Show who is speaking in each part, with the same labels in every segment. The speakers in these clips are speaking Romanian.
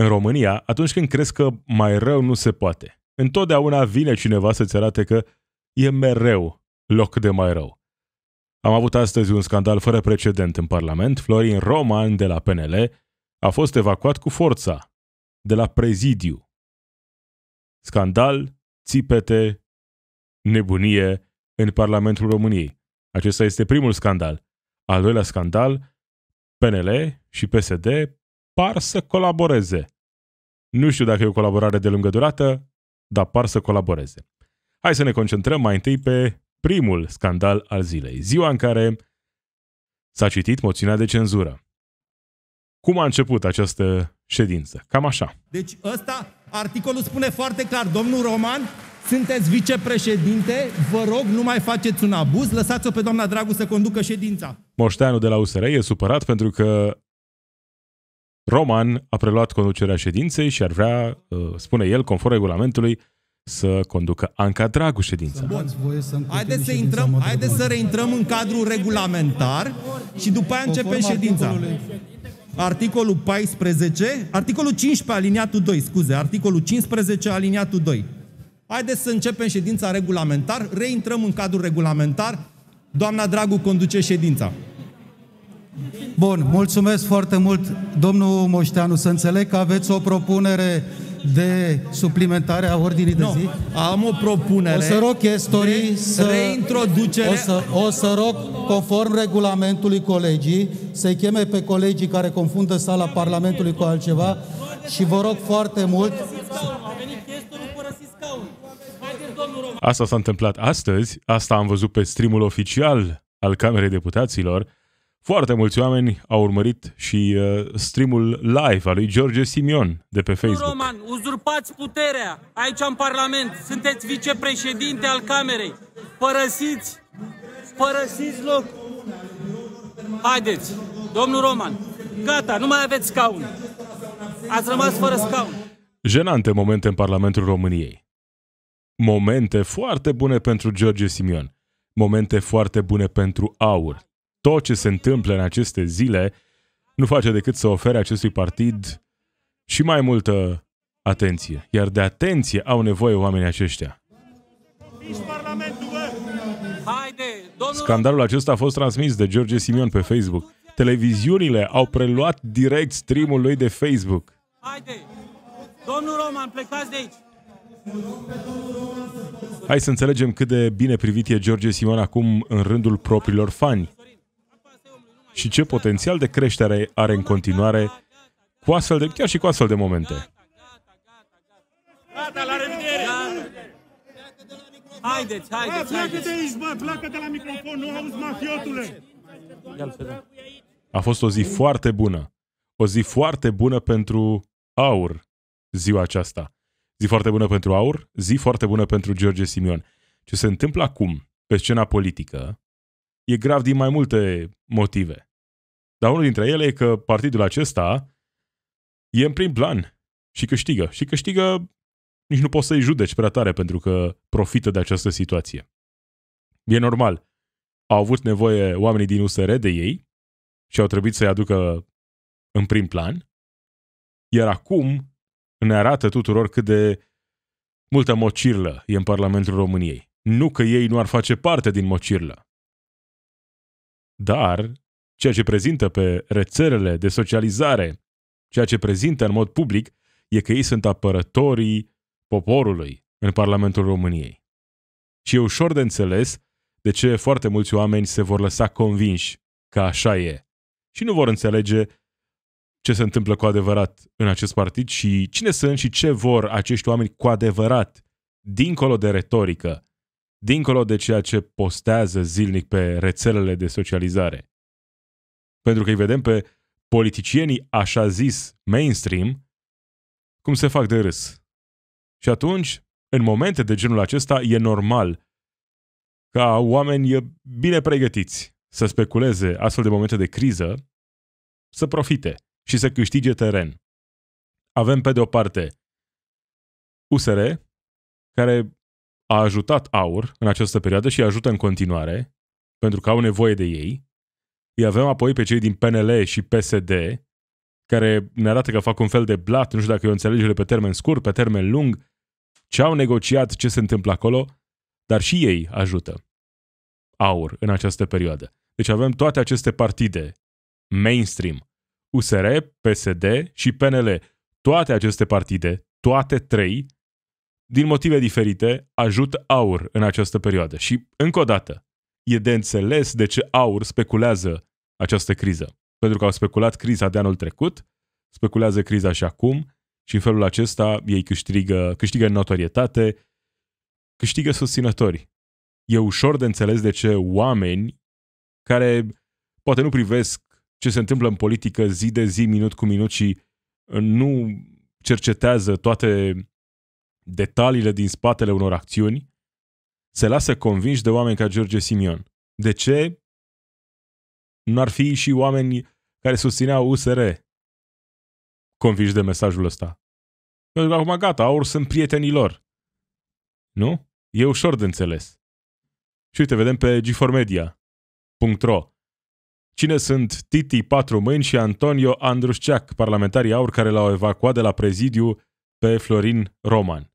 Speaker 1: În România, atunci când crezi că mai rău nu se poate, întotdeauna vine cineva să-ți arate că e mereu loc de mai rău. Am avut astăzi un scandal fără precedent în Parlament. Florin Roman de la PNL a fost evacuat cu forța de la prezidiu. Scandal, țipete, nebunie în Parlamentul României. Acesta este primul scandal. Al doilea scandal, PNL și PSD par să colaboreze. Nu știu dacă e o colaborare de lungă durată, dar par să colaboreze. Hai să ne concentrăm mai întâi pe primul scandal al zilei, ziua în care s-a citit moțiunea de cenzură. Cum a început această ședință? Cam așa. Deci ăsta, articolul spune foarte clar, domnul Roman, sunteți vicepreședinte, vă rog, nu mai faceți un abuz, lăsați-o pe doamna Dragu să conducă ședința. Moșteanu de la USR e supărat pentru că Roman a preluat conducerea ședinței și ar vrea, uh, spune el, conform regulamentului, să conducă Anca Dragu ședința. Bun. Haideți să, intrăm, haideți să reintrăm în cadrul regulamentar și după aia începem ședința. Articolul 14, articolul 15 aliniatul 2, scuze, articolul 15 aliniatul 2. Haideți să începem ședința regulamentar, reintrăm în cadrul regulamentar, doamna Dragu conduce ședința. Bun, mulțumesc foarte mult, domnul Moșteanu. Să înțeleg că aveți o propunere de suplimentare a ordinii de nu, zi? am o propunere. O să rog chestorii să... Reintroducere... O să, o să rog, conform regulamentului colegii, să-i cheme pe colegii care confundă sala Parlamentului cu altceva și vă rog foarte mult... Asta s-a întâmplat astăzi, asta am văzut pe streamul oficial al Camerei Deputaților, foarte mulți oameni au urmărit și uh, streamul live al lui George Simion de pe Facebook. Roman, uzurpați puterea aici în Parlament. Sunteți vicepreședinte al Camerei. Părăsiți, părăsiți loc. Haideți, domnul Roman, gata, nu mai aveți scaun. Ați rămas fără scaun. Jenante momente în Parlamentul României. Momente foarte bune pentru George Simion. Momente foarte bune pentru Aur tot ce se întâmplă în aceste zile nu face decât să ofere acestui partid și mai multă atenție. Iar de atenție au nevoie oamenii aceștia. Scandalul acesta a fost transmis de George Simion pe Facebook. Televiziunile au preluat direct streamul lui de Facebook. Haide! Domnul Roman, plecați de aici! Hai să înțelegem cât de bine privit e George Simon acum în rândul propriilor fani și ce potențial de creștere are în continuare cu astfel de, chiar și cu astfel de momente. Gata, la revedere! Haideți, haideți, Pleacă de aici, bă, pleacă de la microfon, nu auzi, mafiotule! A fost o zi foarte bună. O zi foarte bună pentru Aur ziua aceasta. Zi foarte bună pentru Aur, zi foarte bună pentru George Simion. Ce se întâmplă acum pe scena politică e grav din mai multe motive. Dar unul dintre ele e că partidul acesta e în prim plan și câștigă. Și câștigă, nici nu poți să-i judeci prea tare pentru că profită de această situație. E normal. Au avut nevoie oamenii din USR de ei și au trebuit să-i aducă în prim plan. Iar acum ne arată tuturor cât de multă mocirlă e în Parlamentul României. Nu că ei nu ar face parte din mocirlă. Dar ceea ce prezintă pe rețelele de socializare, ceea ce prezintă în mod public, e că ei sunt apărătorii poporului în Parlamentul României. Și e ușor de înțeles de ce foarte mulți oameni se vor lăsa convinși că așa e și nu vor înțelege ce se întâmplă cu adevărat în acest partid și cine sunt și ce vor acești oameni cu adevărat, dincolo de retorică, dincolo de ceea ce postează zilnic pe rețelele de socializare. Pentru că îi vedem pe politicienii așa zis mainstream cum se fac de râs. Și atunci, în momente de genul acesta, e normal ca oameni bine pregătiți să speculeze astfel de momente de criză, să profite și să câștige teren. Avem pe de o parte USR, care a ajutat AUR în această perioadă și ajută în continuare, pentru că au nevoie de ei, îi avem apoi pe cei din PNL și PSD, care ne arată că fac un fel de blat, nu știu dacă e o înțelegere pe termen scurt, pe termen lung, ce au negociat, ce se întâmplă acolo, dar și ei ajută aur în această perioadă. Deci avem toate aceste partide mainstream, USR, PSD și PNL. Toate aceste partide, toate trei, din motive diferite, ajută aur în această perioadă. Și, încă o dată, e de înțeles de ce AUR speculează această criză. Pentru că au speculat criza de anul trecut, speculează criza și acum și în felul acesta ei câștigă, câștigă notorietate, câștigă susținători. E ușor de înțeles de ce oameni care poate nu privesc ce se întâmplă în politică zi de zi, minut cu minut și uh, nu cercetează toate detaliile din spatele unor acțiuni, se lasă convinși de oameni ca George Simion. De ce? Nu ar fi și oameni care susțineau USR convinși de mesajul ăsta. Pentru că acum gata, aur sunt prietenii lor. Nu? E ușor de înțeles. Și uite, vedem pe gformedia.ro Cine sunt Titi Patru Mâini și Antonio Andrușceac, parlamentarii aur care l-au evacuat de la prezidiu pe Florin Roman.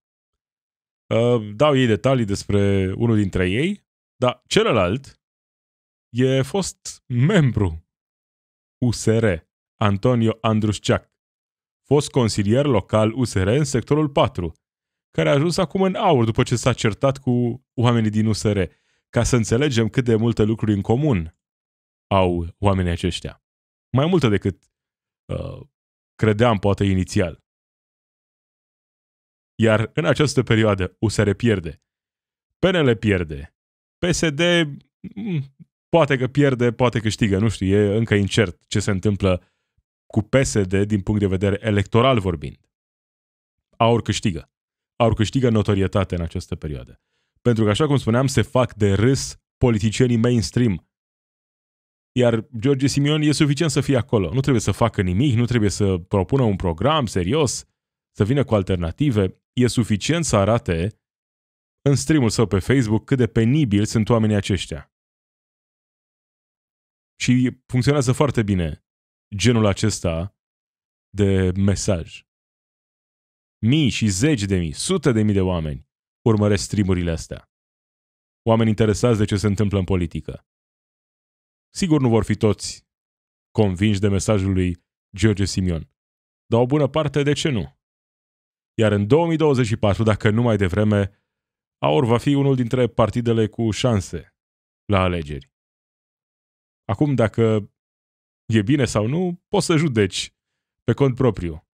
Speaker 1: Ehm, dau ei detalii despre unul dintre ei, dar celălalt e fost membru USR, Antonio Andrușceac, fost consilier local USR în sectorul 4, care a ajuns acum în aur după ce s-a certat cu oamenii din USR, ca să înțelegem cât de multe lucruri în comun au oamenii aceștia. Mai multe decât uh, credeam poate inițial iar în această perioadă USR pierde. PNL pierde. PSD mm, poate că pierde, poate câștigă, nu știu, e încă incert ce se întâmplă cu PSD din punct de vedere electoral vorbind. Aur câștigă. Aur câștigă notorietate în această perioadă. Pentru că, așa cum spuneam, se fac de râs politicienii mainstream. Iar George Simion e suficient să fie acolo. Nu trebuie să facă nimic, nu trebuie să propună un program serios, să vină cu alternative e suficient să arate în streamul său pe Facebook cât de penibil sunt oamenii aceștia. Și funcționează foarte bine genul acesta de mesaj. Mii și zeci de mii, sute de mii de oameni urmăresc streamurile astea. Oameni interesați de ce se întâmplă în politică. Sigur nu vor fi toți convinși de mesajul lui George Simion, dar o bună parte de ce nu? iar în 2024, dacă nu mai devreme, AUR va fi unul dintre partidele cu șanse la alegeri. Acum, dacă e bine sau nu, poți să judeci pe cont propriu.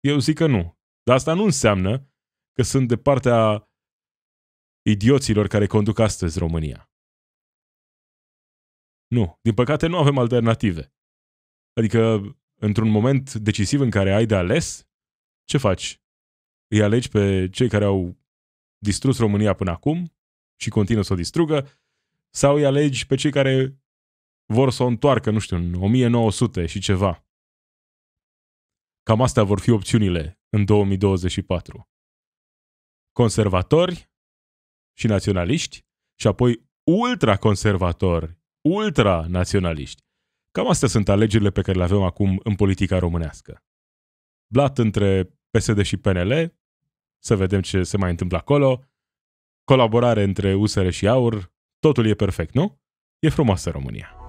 Speaker 1: Eu zic că nu. Dar asta nu înseamnă că sunt de partea idioților care conduc astăzi România. Nu, din păcate nu avem alternative. Adică, într-un moment decisiv în care ai de ales, ce faci? Îi alegi pe cei care au distrus România până acum și continuă să o distrugă sau îi alegi pe cei care vor să o întoarcă, nu știu, în 1900 și ceva. Cam astea vor fi opțiunile în 2024. Conservatori și naționaliști și apoi ultraconservatori, ultranaționaliști. Cam astea sunt alegerile pe care le avem acum în politica românească. Blat între PSD și PNL, să vedem ce se mai întâmplă acolo, colaborare între USR și AUR, totul e perfect, nu? E frumoasă România!